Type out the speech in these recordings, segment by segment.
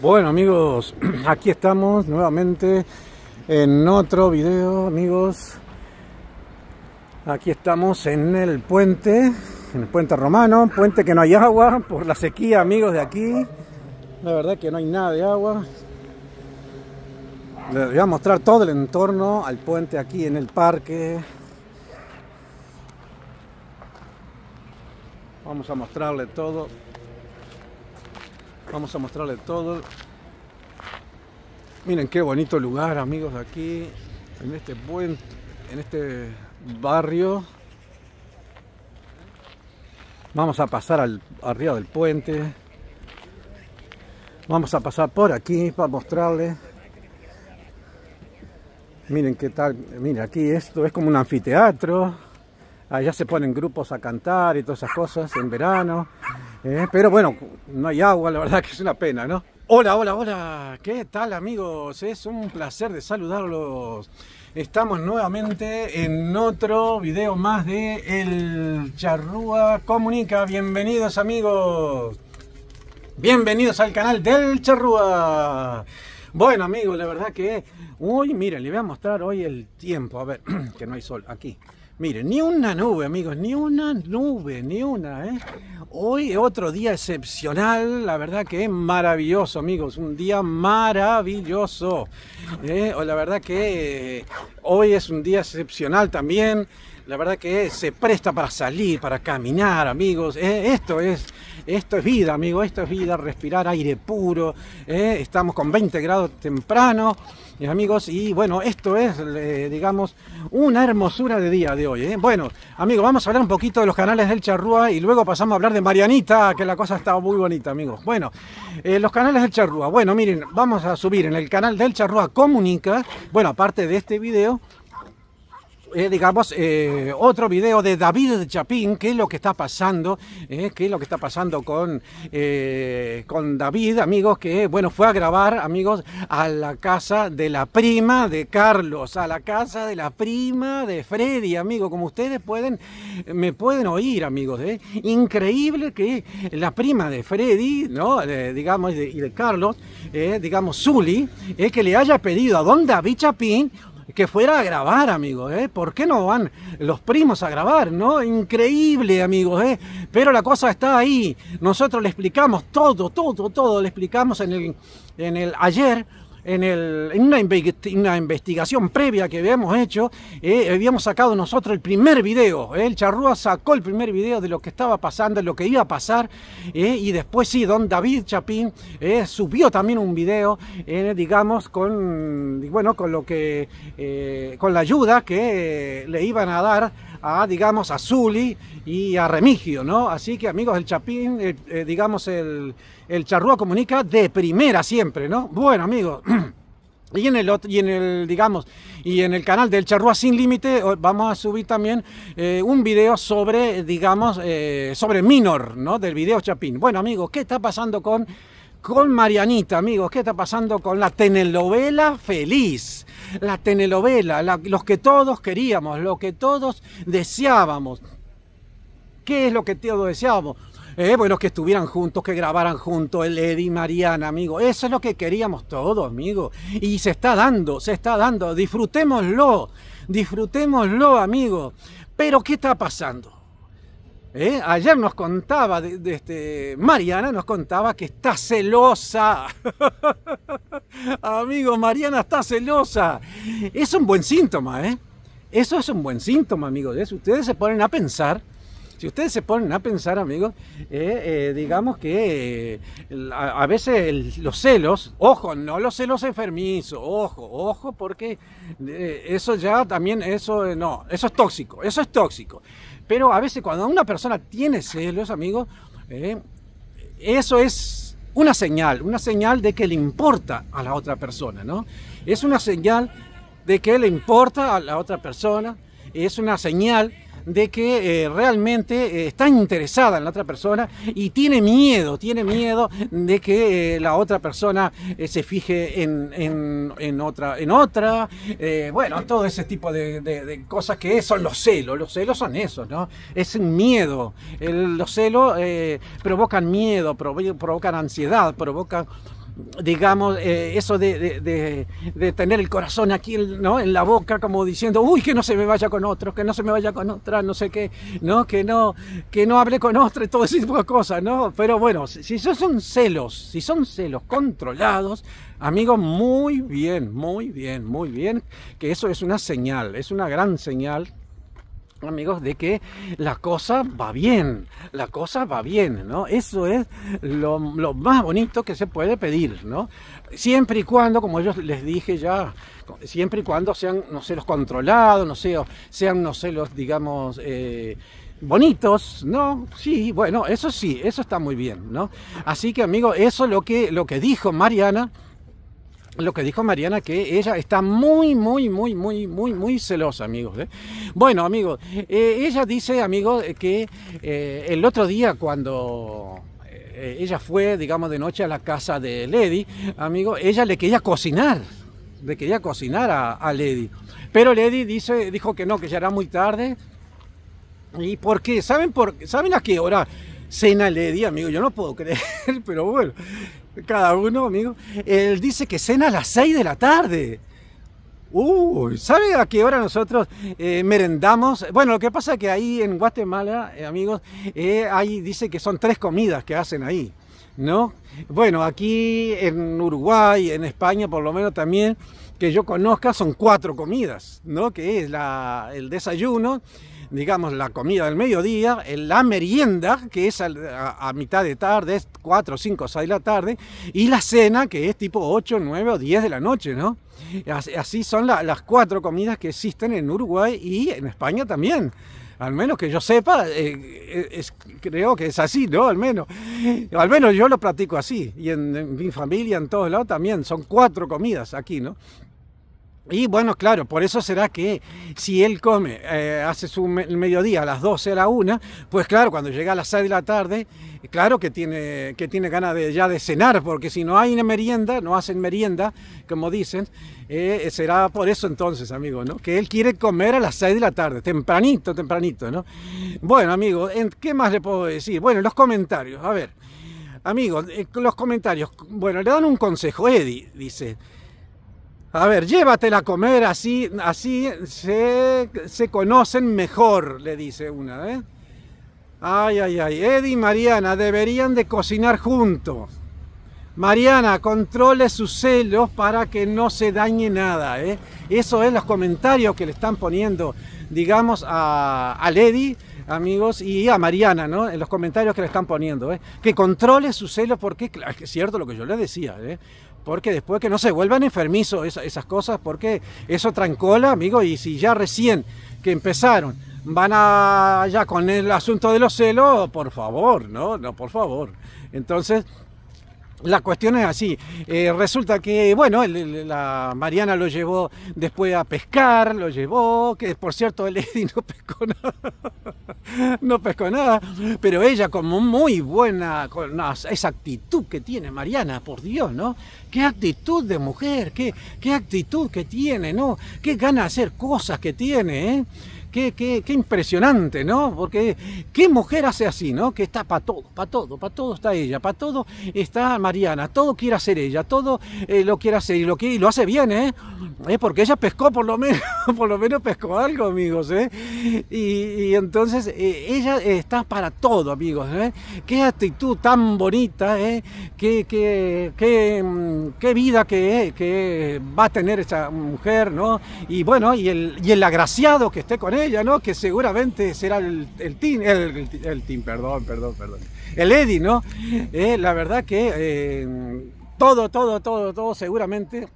Bueno amigos, aquí estamos nuevamente en otro video, amigos. Aquí estamos en el puente, en el puente romano, puente que no hay agua por la sequía, amigos de aquí. La verdad que no hay nada de agua. Les voy a mostrar todo el entorno al puente aquí en el parque. Vamos a mostrarle todo Vamos a mostrarle todo. Miren qué bonito lugar, amigos, de aquí en este buen en este barrio. Vamos a pasar al arriba del puente. Vamos a pasar por aquí para mostrarles. Miren qué tal, miren aquí esto es como un anfiteatro. Allá se ponen grupos a cantar y todas esas cosas en verano. Eh, pero bueno, no hay agua, la verdad que es una pena, ¿no? Hola, hola, hola, ¿qué tal amigos? Es un placer de saludarlos. Estamos nuevamente en otro video más de El Charrúa Comunica. Bienvenidos amigos. Bienvenidos al canal del Charrúa. Bueno amigos, la verdad que ¡Uy, miren, le voy a mostrar hoy el tiempo. A ver, que no hay sol aquí. Miren, ni una nube, amigos, ni una nube, ni una, ¿eh? Hoy otro día excepcional, la verdad que es maravilloso, amigos, un día maravilloso. ¿eh? la verdad que eh, hoy es un día excepcional también, la verdad que se presta para salir, para caminar, amigos. ¿eh? Esto es esto es vida, amigo, esto es vida, respirar aire puro. ¿eh? Estamos con 20 grados temprano, mis amigos, y bueno, esto es, digamos, una hermosura de día de hoy. ¿eh? Bueno, amigos, vamos a hablar un poquito de los canales del Charrúa y luego pasamos a hablar de Marianita, que la cosa está muy bonita, amigos. Bueno, eh, los canales del Charrúa. Bueno, miren, vamos a subir en el canal del Charrúa Comunica, bueno, aparte de este video, eh, digamos, eh, otro video de David Chapín, qué es lo que está pasando, eh, qué es lo que está pasando con, eh, con David, amigos, que, bueno, fue a grabar, amigos, a la casa de la prima de Carlos, a la casa de la prima de Freddy, amigos, como ustedes pueden, me pueden oír, amigos, increíble que la prima de Freddy, ¿no? digamos, y de, Carlos, digamos, Zully, es que le haya pedido a don David Chapín que fuera a grabar, amigos, ¿eh? ¿Por qué no van los primos a grabar, no? Increíble, amigos, ¿eh? Pero la cosa está ahí. Nosotros le explicamos todo, todo, todo. Le explicamos en el, en el ayer en, una, investigación previa que habíamos hecho, eh, habíamos sacado nosotros el primer video. Eh, el Charrúa sacó el primer video de lo que estaba pasando, de lo que iba a pasar. Eh, y después sí, don David Chapín subió también un video, digamos, con, bueno, con, lo que, con la ayuda que le iban a dar a, digamos, a y a Remigio, ¿no? Así que, amigos, el Chapín, eh, eh, digamos, el, el Charrúa comunica de primera siempre, ¿no? Bueno, amigos. Y en el y en el digamos y en el canal del Charrúa sin límite vamos a subir también eh, un video sobre digamos sobre Minor, ¿no? Del video Chapín. Bueno, amigos, ¿qué está pasando con con Marianita, amigos. ¿Qué está pasando con la telenovela feliz? La telenovela, los que todos queríamos, lo que todos deseábamos. ¿Qué es lo que todos deseábamos? Eh, bueno, que estuvieran juntos, que grabaran juntos, el Eddie y Mariana, amigo. Eso es lo que queríamos todos, amigo. Y se está dando, se está dando. Disfrutémoslo, disfrutémoslo, amigo. Pero, ¿qué está pasando? ¿Eh? Ayer nos contaba, este, Mariana nos contaba que está celosa. Amigo, Mariana está celosa. Es un buen síntoma, ¿eh? Eso es un buen síntoma, amigos. Si ustedes se ponen a pensar, si ustedes se ponen a pensar, amigos, eh, eh, digamos que a, veces los celos, ojo, no los celos enfermizos, ojo, ojo, porque eso ya también, eso no, eso es tóxico, eso es tóxico. Pero a veces cuando una persona tiene celos, amigos, eh, eso es una señal, una señal de que le importa a la otra persona, ¿no? Es una señal de que le importa a la otra persona, es una señal de que eh, realmente eh, está interesada en la otra persona y tiene miedo, tiene miedo de que eh, la otra persona se fije en, en, en, otra, en otra, bueno, todo ese tipo de, de, cosas que son los celos, los celos son eso, ¿no? Es miedo, los celos provocan miedo, provocan ansiedad, provocan digamos, eh, eso de, tener el corazón aquí ¿no? en la boca, como diciendo, uy, que no se me vaya con otro, que no se me vaya con otra, no sé qué, ¿no? Que no, que no hable con otra y todo ese tipo de cosas, ¿no? Pero bueno, si, son celos, si son celos controlados, amigos, muy bien, muy bien, muy bien, que eso es una señal, es una gran señal amigos, de que la cosa va bien, la cosa va bien, ¿no? Eso es lo, más bonito que se puede pedir, ¿no? Siempre y cuando, como yo les dije ya, siempre y cuando sean, no sé, los controlados, no sé, sean, no sé, los, digamos, eh, bonitos, ¿no? Sí, bueno, eso sí, eso está muy bien, ¿no? Así que, amigos, eso lo que, lo que dijo Mariana, lo que dijo Mariana, que ella está muy, muy, muy, muy, muy, muy celosa, amigos. ¿eh? Bueno, amigos, eh, ella dice, amigos, eh, que el otro día cuando ella fue, digamos, de noche a la casa de Lady, amigo, ella le quería cocinar, le quería cocinar a, Lady. Pero Lady dice, dijo que no, que ya era muy tarde. ¿Y por qué? ¿Saben, por, ¿saben a qué hora? cena le amigo, yo no puedo creer, pero bueno, cada uno, amigo. Él dice que cena a las 6 de la tarde. Uy, ¿sabe a qué hora nosotros eh, merendamos? Bueno, lo que pasa es que ahí en Guatemala, eh, amigos, eh, ahí dice que son tres comidas que hacen ahí, ¿no? Bueno, aquí en Uruguay, en España, por lo menos también, que yo conozca, son cuatro comidas, ¿no? Que es el desayuno, digamos, la comida del mediodía, la merienda, que es a, mitad de tarde, es 4, 5, 6 de la tarde, y la cena, que es tipo 8, 9 o 10 de la noche, ¿no? Así son las cuatro comidas que existen en Uruguay y en España también al menos que yo sepa, eh, eh, creo que es así, ¿no? Al menos, yo lo practico así, y en, en mi familia, en todos lados también, son cuatro comidas aquí, ¿no? Y bueno, claro, por eso será que si él come, eh, hace su mediodía a las 12 a la 1, pues claro, cuando llega a las 6 de la tarde, claro que tiene, que tiene ganas de, ya de cenar, porque si no hay una merienda, no hacen merienda, como dicen, eh, será por eso entonces, amigo, ¿no? Que él quiere comer a las 6 de la tarde, tempranito, tempranito, ¿no? Bueno, amigo, ¿qué más le puedo decir? Bueno, los comentarios, a ver. Amigo, eh, los comentarios. Bueno, le dan un consejo, Eddie, dice. A ver, llévatela a comer, así, así se, conocen mejor, le dice una. ¿eh? Ay, ay, ay, Eddie y Mariana deberían de cocinar juntos. Mariana, controle sus celos para que no se dañe nada. ¿eh? Eso es los comentarios que le están poniendo, digamos, a, a amigos, y a Mariana, ¿no? En los comentarios que le están poniendo. ¿eh? Que controle sus celos porque, es cierto lo que yo le decía. ¿eh? Porque después que no se vuelvan enfermizos esas cosas, porque eso trancola, amigo, y si ya recién que empezaron van allá con el asunto de los celos, por favor, ¿no? No, por favor. Entonces, la cuestión es así. Eh, resulta que, bueno, la Mariana lo llevó después a pescar, lo llevó, que por cierto el Eddie no pescó nada. no pescó nada. Pero ella como muy buena, con esa actitud que tiene Mariana, por Dios, ¿no? Qué actitud de mujer, qué, qué actitud que tiene, ¿no? Qué gana de hacer cosas que tiene, ¿eh? qué, impresionante, ¿no? Porque qué mujer hace así, ¿no? Que está para todo, para todo, para todo está ella, para todo está Mariana, todo quiere hacer ella, todo eh, lo quiere hacer y lo, hace bien, ¿eh? ¿eh? Porque ella pescó por lo menos, por lo menos pescó algo, amigos, ¿eh? Y, entonces eh, ella está para todo, amigos, ¿eh? Qué actitud tan bonita, ¿eh? Qué, qué, qué, mm, qué vida que, va a tener esa mujer, ¿no? Y bueno, y el, y el agraciado que esté con ella ella, ¿no? Que seguramente será el, el team, el, team, perdón, perdón, perdón. El Eddie, ¿no? Eh, la verdad que eh, todo, todo, todo, todo seguramente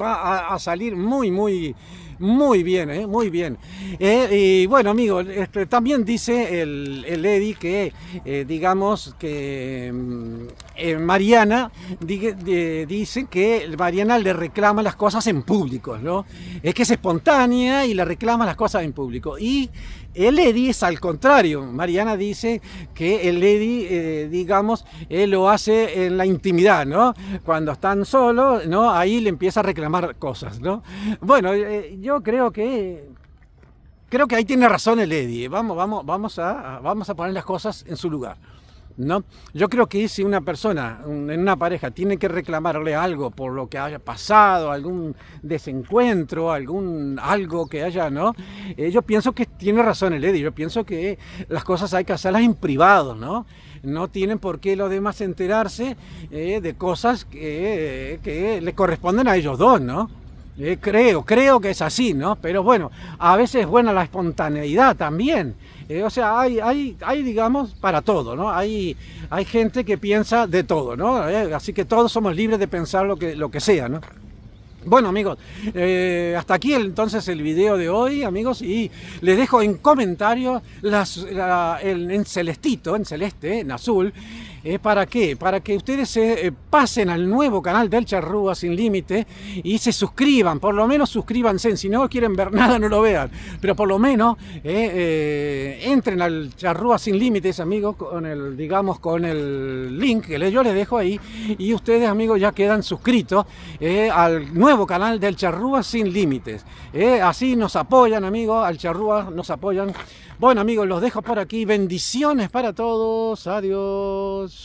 va a salir muy, muy muy bien, ¿eh? muy bien. Eh, y bueno, amigo, este, también dice el, el que, eh, digamos, que mm, eh, Mariana dice que Mariana le reclama las cosas en público, ¿no? Es que es espontánea y le reclama las cosas en público. Y el Eddy es al contrario. Mariana dice que el Eddy, eh, digamos, él eh, lo hace en la intimidad, ¿no? Cuando están solos, ¿no? Ahí le empieza a reclamar cosas, ¿no? Bueno, eh, yo creo que creo que ahí tiene razón el Eddy. Vamos, vamos, vamos a, vamos a poner las cosas en su lugar. ¿no? Yo creo que si una persona en una pareja tiene que reclamarle algo por lo que haya pasado, algún desencuentro, algún algo que haya, ¿no? Eh, yo pienso que tiene razón el Eddie, yo pienso que las cosas hay que hacerlas en privado, ¿no? No tienen por qué los demás enterarse eh, de cosas eh, que, le corresponden a ellos dos, ¿no? Eh, creo, creo que es así, ¿no? Pero bueno, a veces es buena la espontaneidad también. Eh, o sea, hay, hay, hay, digamos, para todo, ¿no? Hay, hay gente que piensa de todo, ¿no? Eh, así que todos somos libres de pensar lo que, lo que sea, ¿no? Bueno amigos, hasta aquí entonces el video de hoy amigos y les dejo en comentarios las, en celestito, en celeste, en azul, ¿Para qué? Para que ustedes se eh, pasen al nuevo canal del Charrúa Sin Límites y se suscriban, por lo menos suscríbanse, si no quieren ver nada no lo vean, pero por lo menos eh, eh, entren al Charrúa Sin Límites, amigos, con el, digamos, con el link que yo les dejo ahí y ustedes, amigos, ya quedan suscritos al nuevo canal del Charrúa Sin Límites. Así nos apoyan, amigos, al Charrúa nos apoyan bueno amigos, los dejo por aquí. Bendiciones para todos. Adiós.